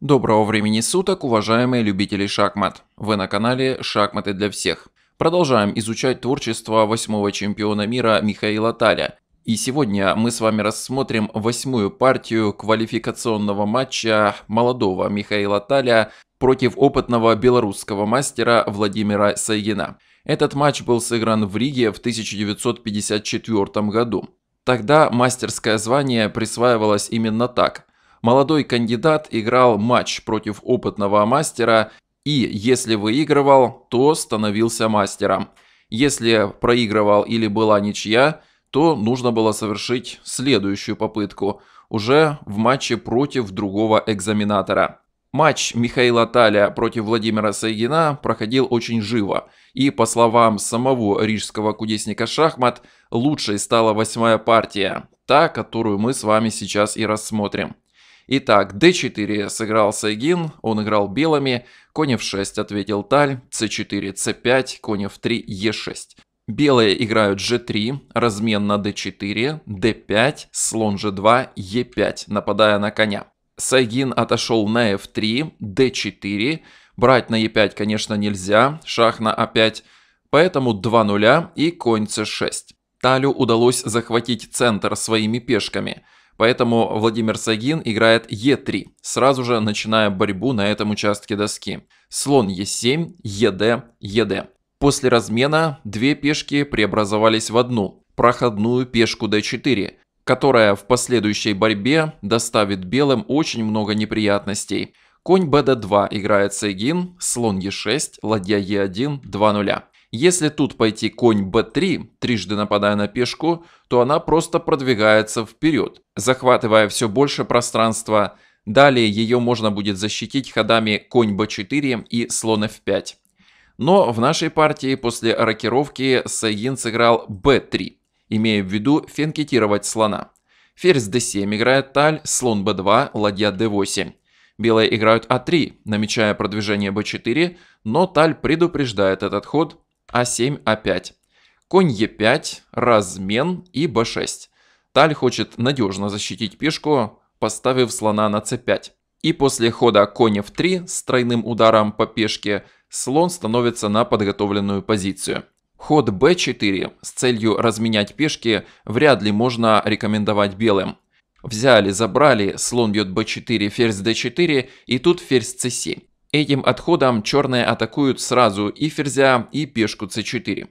Доброго времени суток, уважаемые любители шахмат! Вы на канале «Шахматы для всех». Продолжаем изучать творчество восьмого чемпиона мира Михаила Таля. И сегодня мы с вами рассмотрим восьмую партию квалификационного матча молодого Михаила Таля против опытного белорусского мастера Владимира Сайгина. Этот матч был сыгран в Риге в 1954 году. Тогда мастерское звание присваивалось именно так – Молодой кандидат играл матч против опытного мастера и если выигрывал, то становился мастером. Если проигрывал или была ничья, то нужно было совершить следующую попытку уже в матче против другого экзаменатора. Матч Михаила Таля против Владимира Сайгина проходил очень живо, и, по словам самого рижского кудесника шахмат, лучшей стала восьмая партия, та, которую мы с вами сейчас и рассмотрим. Итак, d4 сыграл Сайгин, он играл белыми, конь f6 ответил Таль, c4, c5, конь f3, e6. Белые играют g3, размен на d4, d5, слон g2, e5, нападая на коня. Сайгин отошел на f3, d4, брать на e5, конечно, нельзя, шах на a5, а поэтому 2 нуля и конь c6. Талю удалось захватить центр своими пешками – Поэтому Владимир Сагин играет Е3, сразу же начиная борьбу на этом участке доски. Слон Е7, ЕД, ЕД. После размена две пешки преобразовались в одну, проходную пешку d4, которая в последующей борьбе доставит белым очень много неприятностей. Конь bd2 играет Сагин, слон e6, ладья e1, 2 0 если тут пойти конь b3, трижды нападая на пешку, то она просто продвигается вперед, захватывая все больше пространства. Далее ее можно будет защитить ходами конь b4 и слон f5. Но в нашей партии после рокировки Саин сыграл b3, имея в виду фенкетировать слона. Ферзь d7 играет таль, слон b2, ладья d8. Белые играют а3, намечая продвижение b4, но таль предупреждает этот ход, а7, А5. Конь Е5, размен и Б6. Таль хочет надежно защитить пешку, поставив слона на c5. И после хода коня в 3 с тройным ударом по пешке слон становится на подготовленную позицию. Ход b4 с целью разменять пешки вряд ли можно рекомендовать белым. Взяли, забрали, слон бьет b4, ферзь d4 и тут ферзь c7. Этим отходом черные атакуют сразу и ферзя, и пешку c4.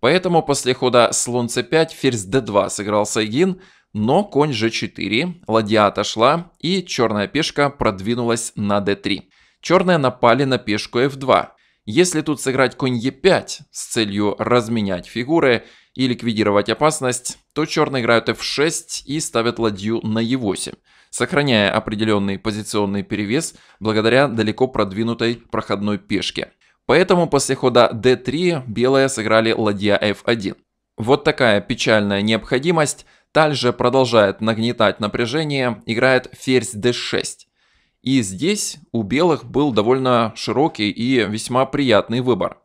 Поэтому после хода слон c5 ферзь d2 сыграл Сайгин, но конь g4, ладья отошла и черная пешка продвинулась на d3. Черные напали на пешку f2. Если тут сыграть конь e5 с целью разменять фигуры и ликвидировать опасность, то черные играют f6 и ставят ладью на e8 сохраняя определенный позиционный перевес благодаря далеко продвинутой проходной пешке. Поэтому после хода d3 белые сыграли ладья f1. Вот такая печальная необходимость также продолжает нагнетать напряжение, играет ферзь d6. И здесь у белых был довольно широкий и весьма приятный выбор.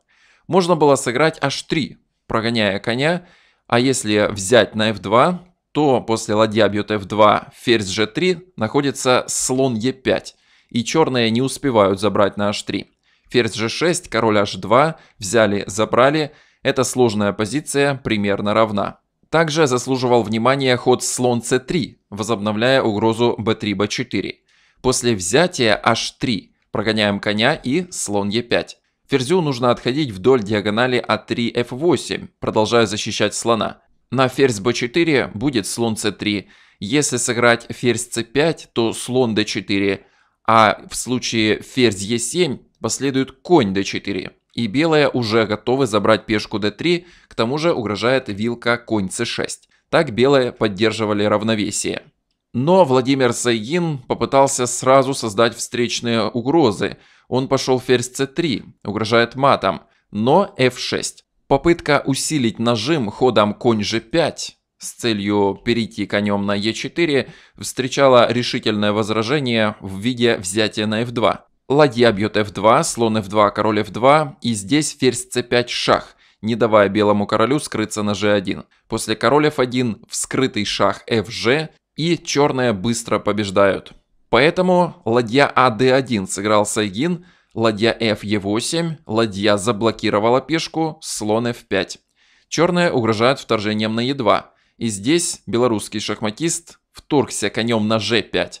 Можно было сыграть h3, прогоняя коня, а если взять на f2, то после ладья бьет f2, ферзь g3, находится слон e5, и черные не успевают забрать на h3. Ферзь g6, король h2, взяли, забрали, эта сложная позиция примерно равна. Также заслуживал внимания ход слон c3, возобновляя угрозу b3, b4. После взятия h3 прогоняем коня и слон e5. Ферзю нужно отходить вдоль диагонали a 3 F8, продолжая защищать слона. На ферзь b4 будет слон c3. Если сыграть ферзь c5, то слон d4, а в случае ферзь e7 последует конь d4. И белые уже готовы забрать пешку d3, к тому же угрожает вилка конь c6. Так белые поддерживали равновесие. Но Владимир Сайгин попытался сразу создать встречные угрозы. Он пошел ферзь c3, угрожает матом, но f6. Попытка усилить нажим ходом конь g5 с целью перейти конем на e4 встречала решительное возражение в виде взятия на f2. Ладья бьет f2, слон f2, король f2 и здесь ферзь c5 шах, не давая белому королю скрыться на g1. После король f1 вскрытый шах fg и черные быстро побеждают. Поэтому ладья ад1 сыграл Сайгин, Ладья fe8, ладья заблокировала пешку, слон f5. Черные угрожают вторжением на e2. И здесь белорусский шахматист вторгся конем на g5.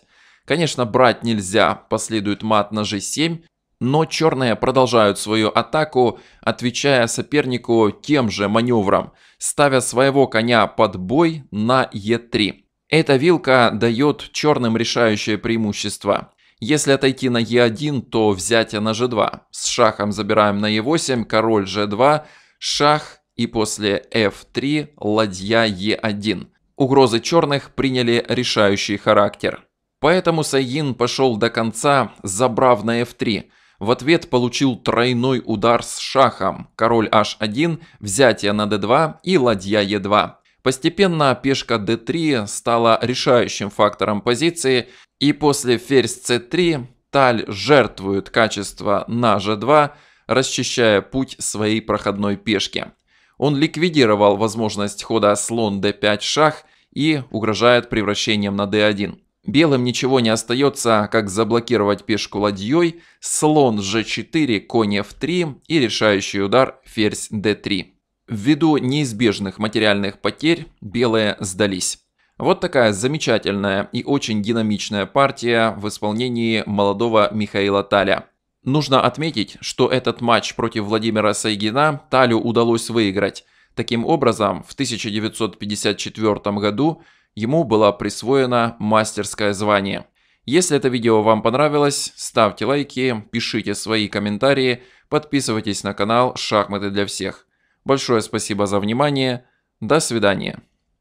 Конечно, брать нельзя, последует мат на g7, но черные продолжают свою атаку, отвечая сопернику тем же маневром, ставя своего коня под бой на e3. Эта вилка дает черным решающее преимущество. Если отойти на Е1, то взятие на G2. С шахом забираем на Е8, король G2, шах и после F3 ладья Е1. Угрозы черных приняли решающий характер. Поэтому Саин пошел до конца, забрав на F3. В ответ получил тройной удар с шахом, король H1, взятие на D2 и ладья E2. Постепенно пешка d3 стала решающим фактором позиции, и после ферзь c3 Таль жертвует качество на g2, расчищая путь своей проходной пешки. Он ликвидировал возможность хода слон d5 шах и угрожает превращением на d1. Белым ничего не остается, как заблокировать пешку ладьей, слон g4, конь f3 и решающий удар ферзь d3. Ввиду неизбежных материальных потерь белые сдались. Вот такая замечательная и очень динамичная партия в исполнении молодого Михаила Таля. Нужно отметить, что этот матч против Владимира Сайгина Талю удалось выиграть. Таким образом, в 1954 году ему было присвоено мастерское звание. Если это видео вам понравилось, ставьте лайки, пишите свои комментарии, подписывайтесь на канал «Шахматы для всех». Большое спасибо за внимание. До свидания.